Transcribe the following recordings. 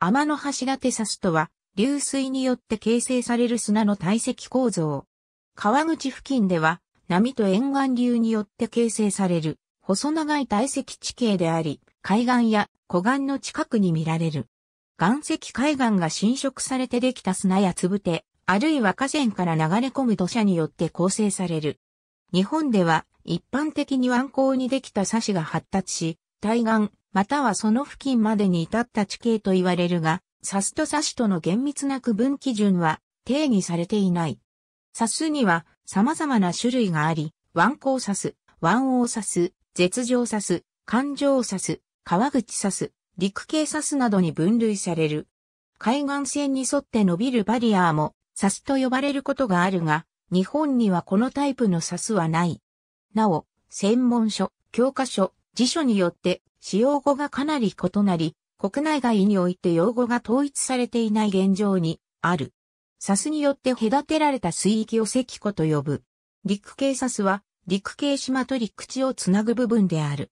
天の柱テサスとは、流水によって形成される砂の堆積構造。川口付近では、波と沿岸流によって形成される、細長い堆積地形であり、海岸や湖岸の近くに見られる。岩石海岸が侵食されてできた砂やつぶて、あるいは河川から流れ込む土砂によって構成される。日本では一般的に湾口にできた砂子が発達し、対岸、またはその付近までに至った地形と言われるが、サスとサシとの厳密な区分基準は定義されていない。サスには様々な種類があり、湾ウサス、湾王サス、絶上サス、環状サス、川口サス、陸系サスなどに分類される。海岸線に沿って伸びるバリアーもサスと呼ばれることがあるが、日本にはこのタイプのサスはない。なお、専門書、教科書、辞書によって使用語がかなり異なり、国内外において用語が統一されていない現状にある。サスによって隔てられた水域を石湖と呼ぶ。陸系サスは陸系島と陸地をつなぐ部分である。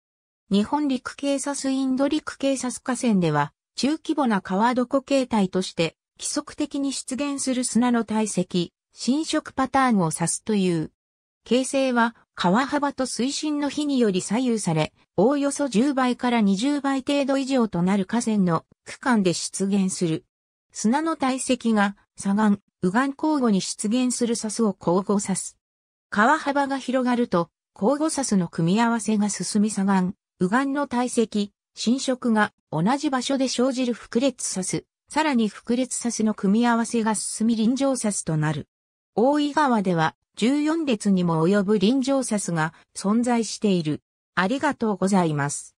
日本陸系サスインド陸系サス河川では中規模な川床形態として規則的に出現する砂の堆積、侵食パターンを指すという。形成は川幅と水深の比により左右され、おおよそ10倍から20倍程度以上となる河川の区間で出現する。砂の堆積が左岸、右岸交互に出現する砂スを交互砂ス。川幅が広がると、交互砂スの組み合わせが進み左岸、右岸の堆積、侵食が同じ場所で生じる複列砂ス、さらに複列砂スの組み合わせが進み臨場砂スとなる。大井川では14列にも及ぶ臨場サスが存在している。ありがとうございます。